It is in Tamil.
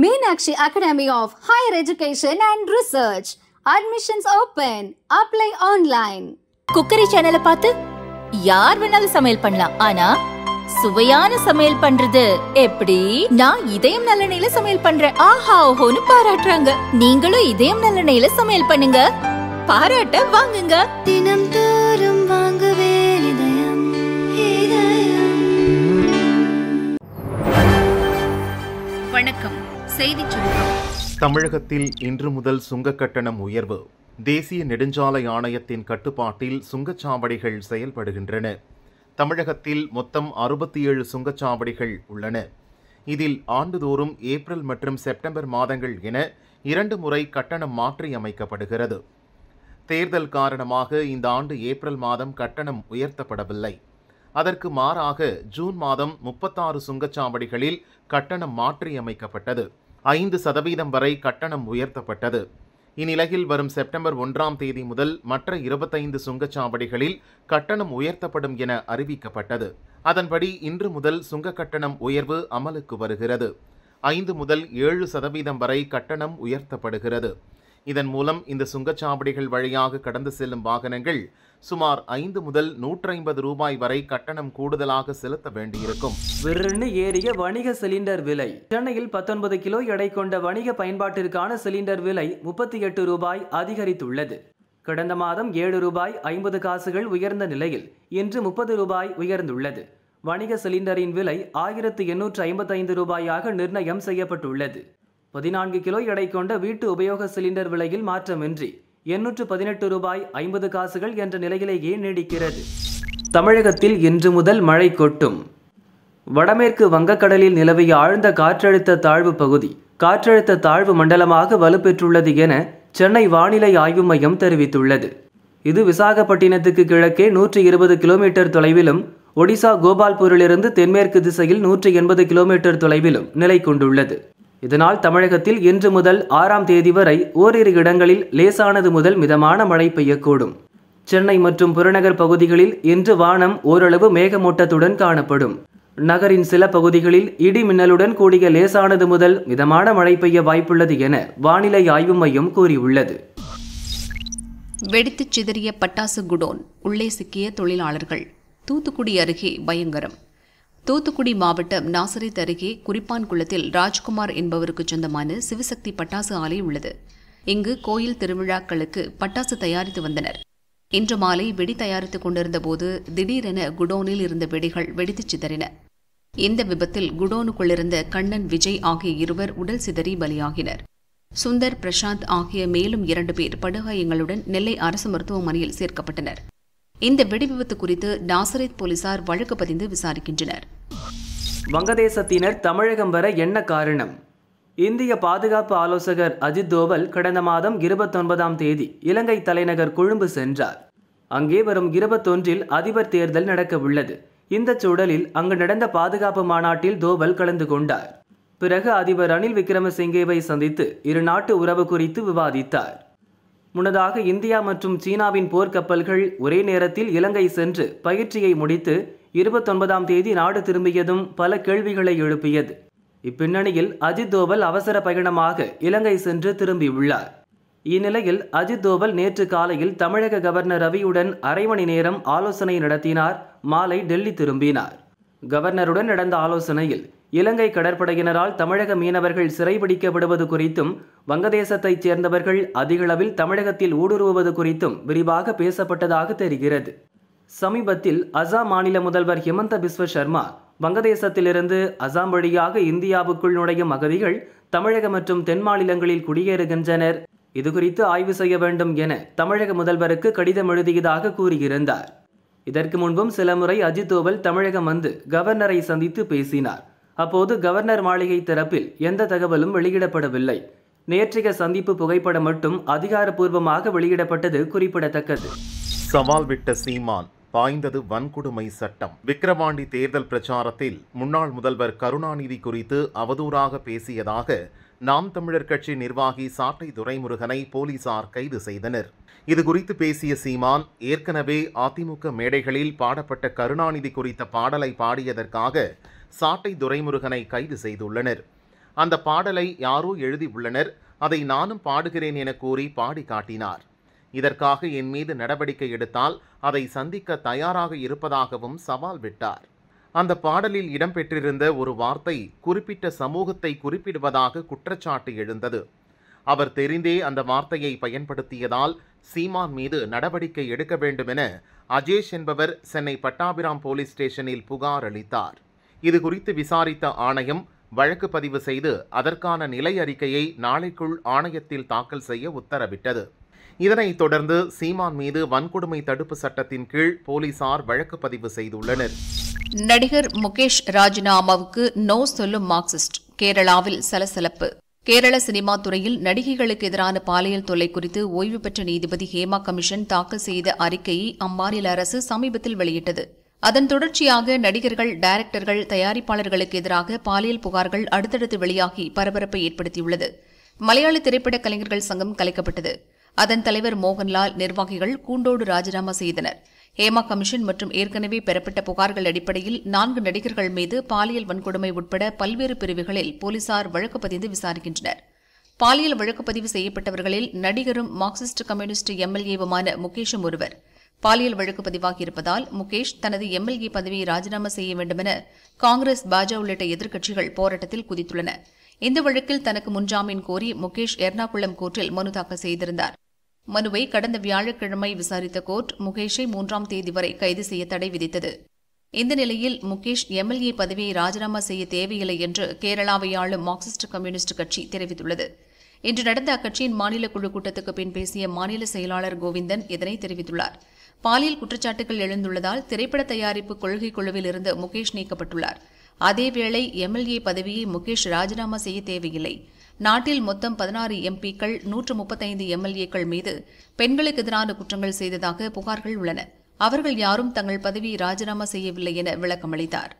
Meenakshi academy of higher education and research admissions open. Apply online cookery சேனலை பார்த்து யார் வேணாலும் சமையல் பண்ணலாம் ஆனா சுவையான சமையல் பண்றது எப்படி நான் இதயம் நல்லெண்ணெயில சமையல் பண்றேன் ஆஹா ஓஹோன்னு பாராட்டுறாங்க நீங்களும் இதயம் நல்லெண்ணெயில சமையல் பண்ணுங்க பாராட்ட வாங்குங்க தினம் தோறும் வாங்குவே வணக்கம் செய்தி தமிழகத்தில் இன்று முதல் சுங்க கட்டணம் உயர்வு தேசிய நெடுஞ்சாலை ஆணையத்தின் கட்டுப்பாட்டில் சுங்கச்சாவடிகள் செயல்படுகின்றன தமிழகத்தில் மொத்தம் அறுபத்தி ஏழு சுங்கச்சாவடிகள் உள்ளன இதில் ஆண்டுதோறும் ஏப்ரல் மற்றும் செப்டம்பர் மாதங்கள் என இரண்டு முறை கட்டணம் மாற்றி அமைக்கப்படுகிறது தேர்தல் காரணமாக இந்த ஆண்டு ஏப்ரல் மாதம் கட்டணம் உயர்த்தப்படவில்லை அதற்கு மாறாக ஜூன் மாதம் முப்பத்தாறு சுங்கச்சாவடிகளில் கட்டணம் மாற்றியமைக்கப்பட்டது ஐந்து சதவீதம் வரை கட்டணம் உயர்த்தப்பட்டது இந்நிலையில் வரும் செப்டம்பர் ஒன்றாம் தேதி முதல் மற்ற இருபத்தைந்து சுங்கச்சாவடிகளில் கட்டணம் உயர்த்தப்படும் என அறிவிக்கப்பட்டது அதன்படி இன்று முதல் சுங்க கட்டணம் உயர்வு அமலுக்கு வருகிறது ஐந்து முதல் ஏழு சதவீதம் வரை கட்டணம் உயர்த்தப்படுகிறது இதன் மூலம் இந்த சுங்கச்சாவடிகள் வழியாக கடந்து செல்லும் வாகனங்கள் சுமார் ஐந்து முதல் நூற்றைம்பது ரூபாய் வரை கட்டணம் கூடுதலாக செலுத்த வேண்டியிருக்கும் விரண்டு ஏறிய வணிக சிலிண்டர் விலை சென்னையில் பத்தொன்பது கிலோ எடை கொண்ட வணிக பயன்பாட்டிற்கான சிலிண்டர் விலை முப்பத்தி எட்டு ரூபாய் அதிகரித்துள்ளது கடந்த மாதம் ஏழு ரூபாய் ஐம்பது காசுகள் உயர்ந்த நிலையில் இன்று முப்பது ரூபாய் உயர்ந்துள்ளது வணிக சிலிண்டரின் விலை ஆயிரத்து எண்ணூற்று ஐம்பத்தைந்து ரூபாயாக நிர்ணயம் செய்யப்பட்டுள்ளது பதினான்கு கிலோ எடை கொண்ட வீட்டு உபயோக சிலிண்டர் விலையில் மாற்றமின்றி எண்ணூற்று பதினெட்டு ரூபாய் ஐம்பது காசுகள் என்ற நிலையிலேயே நீடிக்கிறது தமிழகத்தில் இன்று முதல் மழை கொட்டும் வடமேற்கு வங்கக்கடலில் நிலவிய ஆழ்ந்த காற்றழுத்த தாழ்வு பகுதி காற்றழுத்த தாழ்வு மண்டலமாக வலுப்பெற்றுள்ளது என சென்னை வானிலை ஆய்வு மையம் தெரிவித்துள்ளது இது விசாகப்பட்டினத்துக்கு கிழக்கே நூற்றி இருபது கிலோமீட்டர் தொலைவிலும் ஒடிசா கோபால்பூரிலிருந்து தென்மேற்கு திசையில் நூற்றி எண்பது கிலோமீட்டர் தொலைவிலும் நிலை கொண்டுள்ளது இதனால் தமிழகத்தில் இன்று முதல் ஆறாம் தேதி வரை ஓரிரு இடங்களில் லேசானது முதல் மிதமான மழை பெய்யக்கூடும் சென்னை மற்றும் புறநகர் பகுதிகளில் இன்று வானம் ஓரளவு மேகமூட்டத்துடன் காணப்படும் நகரின் சில பகுதிகளில் இடி மின்னலுடன் கூடிய லேசானது முதல் மிதமான மழை பெய்ய வாய்ப்புள்ளது என வானிலை ஆய்வு மையம் கூறியுள்ளது வெடித்துச் சிதறிய பட்டாசு குடோன் உள்ளே சிக்கிய தொழிலாளர்கள் தூத்துக்குடி அருகே பயங்கரம் தூத்துக்குடி மாவட்டம் நாசரித் அருகே குறிப்பான் குளத்தில் ராஜ்குமார் என்பவருக்கு சொந்தமான சிவசக்தி பட்டாசு ஆலை உள்ளது இங்கு கோயில் திருவிழாக்களுக்கு பட்டாசு தயாரித்து வந்தனர் இன்று மாலை வெடி தயாரித்துக் கொண்டிருந்த போது திடீரென குடோனில் இருந்த வெடிகள் வெடித்துச் சிதறின இந்த விபத்தில் குடோனுக்குள்ளிருந்த கண்ணன் விஜய் ஆகிய இருவர் உடல் சிதறி பலியாகினர் சுந்தர் பிரசாந்த் ஆகிய மேலும் இரண்டு பேர் படுகாயங்களுடன் நெல்லை அரசு மருத்துவமனையில் சேர்க்கப்பட்டனர் இந்த வெடிவிபத்து குறித்து நாசரேத் போலீசார் வழக்கு பதிந்து விசாரிக்கின்றனர் வங்கதேசத்தினர் தமிழகம் வர என்ன காரணம் இந்திய பாதுகாப்பு ஆலோசகர் அஜித் தோவல் கடந்த மாதம் இருபத்தொன்பதாம் தேதி இலங்கை தலைநகர் கொழும்பு சென்றார் அங்கே வரும் இருபத்தொன்றில் அதிபர் தேர்தல் நடக்க உள்ளது இந்த சூழலில் அங்கு நடந்த பாதுகாப்பு மாநாட்டில் தோவல் கலந்து கொண்டார் பிறகு அதிபர் ரணில் விக்ரமசிங்கேவை சந்தித்து இரு நாட்டு உறவு குறித்து விவாதித்தார் முன்னதாக இந்தியா மற்றும் சீனாவின் போர்க்கப்பல்கள் ஒரே நேரத்தில் இலங்கை சென்று பயிற்சியை முடித்து இருபத்தொன்பதாம் தேதி நாடு திரும்பியதும் பல கேள்விகளை எழுப்பியது இப்பின்னணியில் அஜித் தோவல் அவசர பயணமாக இலங்கை சென்று திரும்பியுள்ளார் இந்நிலையில் அஜித் தோவல் நேற்று காலையில் தமிழக கவர்னர் ரவியுடன் அரை மணி நேரம் ஆலோசனை நடத்தினார் மாலை டெல்லி திரும்பினார் கவர்னருடன் நடந்த ஆலோசனையில் இலங்கை கடற்படையினரால் தமிழக மீனவர்கள் சிறைபிடிக்கப்படுவது குறித்தும் வங்கதேசத்தைச் சேர்ந்தவர்கள் அதிகளவில் தமிழகத்தில் ஊடுருவுவது குறித்தும் விரிவாக பேசப்பட்டதாக தெரிகிறது சமீபத்தில் அசாம் மாநில முதல்வர் ஹிமந்த பிஸ்வ சர்மா வங்கதேசத்திலிருந்து அசாம் வழியாக இந்தியாவுக்குள் நுழையும் அகதிகள் தமிழக மற்றும் தென் மாநிலங்களில் குடியேறுகின்றனர் இதுகுறித்து ஆய்வு செய்ய வேண்டும் என தமிழக முதல்வருக்கு கடிதம் எழுதியதாக கூறியிருந்தார் இதற்கு முன்பும் சில முறை அஜித் தோவல் தமிழகம் வந்து கவர்னரை சந்தித்து பேசினார் அப்போது கவர்னர் மாளிகை தரப்பில் எந்த தகவலும் வெளியிடப்படவில்லை நேற்றைய சந்திப்பு புகைப்படம் மட்டும் அதிகாரப்பூர்வமாக வெளியிடப்பட்டது குறிப்பிடத்தக்கது சவால் விட்ட சீமான் பாய்ந்தது வன்கொடுமை சட்டம் விக்கிரவாண்டி தேர்தல் பிரச்சாரத்தில் முன்னாள் முதல்வர் கருணாநிதி குறித்து அவதூறாக பேசியதாக நாம் தமிழர் கட்சி நிர்வாகி சாட்டை துரைமுருகனை போலீசார் கைது செய்தனர் இதுகுறித்து பேசிய சீமான் ஏற்கனவே அதிமுக மேடைகளில் பாடப்பட்ட கருணாநிதி குறித்த பாடலை பாடியதற்காக சாட்டை துரைமுருகனை கைது செய்துள்ளனர் அந்த பாடலை யாரோ எழுதி உள்ளனர் அதை நானும் பாடுகிறேன் என கூறி பாடி காட்டினார் இதற்காக என் மீது நடவடிக்கை எடுத்தால் அதை சந்திக்க தயாராக இருப்பதாகவும் சவால் விட்டார் அந்த பாடலில் இடம்பெற்றிருந்த ஒரு வார்த்தை குறிப்பிட்ட சமூகத்தை குறிப்பிடுவதாக குற்றச்சாட்டு எழுந்தது அவர் தெரிந்தே அந்த வார்த்தையை பயன்படுத்தியதால் சீமான் மீது நடவடிக்கை எடுக்க வேண்டும் என அஜேஷ் என்பவர் சென்னை பட்டாபிராம் போலீஸ் ஸ்டேஷனில் புகார் அளித்தார் இது குறித்து விசாரித்த ஆணையம் வழக்கு பதிவு செய்து அதற்கான நிலை அறிக்கையை நாளைக்குள் ஆணையத்தில் தாக்கல் செய்ய உத்தரவிட்டது இதனைத் தொடர்ந்து சீமான் மீது வன்கொடுமை தடுப்பு சட்டத்தின் கீழ் போலீசார் வழக்கு பதிவு செய்துள்ளனர் நடிகர் முகேஷ் ராஜினாமாவுக்கு நோ சொல்லும் மார்க்சிஸ்ட் கேரளாவில் சலசலப்பு கேரள சினிமா துறையில் நடிகைகளுக்கு எதிரான பாலியல் தொல்லை குறித்து ஓய்வு பெற்ற நீதிபதி ஹேமா கமிஷன் தாக்கல் செய்த அறிக்கையை அம்மாநில அரசு சமீபத்தில் வெளியிட்டது அதன் தொடர்ச்சியாக நடிகர்கள் டைரக்டர்கள் தயாரிப்பாளர்களுக்கு எதிராக பாலியல் புகார்கள் அடுத்தடுத்து வெளியாகி பரபரப்பை ஏற்படுத்தியுள்ளது மலையாள திரைப்பட கலைஞர்கள் சங்கம் கலைக்கப்பட்டது அதன் தலைவர் மோகன்லால் நிர்வாகிகள் கூண்டோடு ராஜினாமா செய்தனர் ஹேமா கமிஷன் மற்றும் ஏற்கனவே பெறப்பட்ட புகார்கள் அடிப்படையில் நான்கு நடிகர்கள் மீது பாலியல் வன்கொடுமை உட்பட பல்வேறு பிரிவுகளில் போலீசார் வழக்கு பதிந்து விசாரிக்கின்றனர் பாலியல் வழக்கு பதிவு செய்யப்பட்டவர்களில் நடிகரும் மார்க்சிஸ்ட் கம்யூனிஸ்ட் எம்எல்ஏவுமான முகேஷும் ஒருவர் பாலியல் வழக்கு பதிவாகியிருப்பதால் முகேஷ் தனது எம்எல்ஏ பதவியை ராஜினாமா செய்ய வேண்டுமென காங்கிரஸ் பாஜ உள்ளிட்ட எதிர்க்கட்சிகள் போராட்டத்தில் குதித்துள்ளன இந்த வழக்கில் தனக்கு முன்ஜாமீன் கோரி முகேஷ் எர்ணாகுளம் கோர்ட்டில் மனு தாக்கல் செய்திருந்தார் மனுவை கடந்த வியாழக்கிழமை விசாரித்த கோர்ட் முகேஷை மூன்றாம் தேதி வரை கைது செய்ய தடை விதித்தது இந்த நிலையில் முகேஷ் எம்எல்ஏ பதவியை ராஜினாமா செய்ய தேவையில்லை என்று கேரளாவை ஆளும் மார்க்சிஸ்ட் கம்யூனிஸ்ட் கட்சி தெரிவித்துள்ளது இன்று நடந்த அக்கட்சியின் மாநில குழு கூட்டத்துக்கு பின் பேசிய மாநில செயலாளர் கோவிந்தன் இதனை தெரிவித்துள்ளார் பாலியல் குற்றச்சாட்டுகள் எழுந்துள்ளதால் திரைப்பட தயாரிப்பு கொள்கை குழுவில் இருந்து முகேஷ் நீக்கப்பட்டுள்ளார் அதேவேளை எம்எல்ஏ பதவியை முகேஷ் ராஜினாமா செய்ய தேவையில்லை நாட்டில் மொத்தம் பதினாறு எம்பிக்கள் நூற்று முப்பத்தைந்து எம்எல்ஏக்கள் மீது பெண்களுக்கு எதிரான குற்றங்கள் செய்ததாக புகார்கள் உள்ளன அவர்கள் யாரும் தங்கள் பதவியை ராஜினாமா செய்யவில்லை என விளக்கமளித்தார்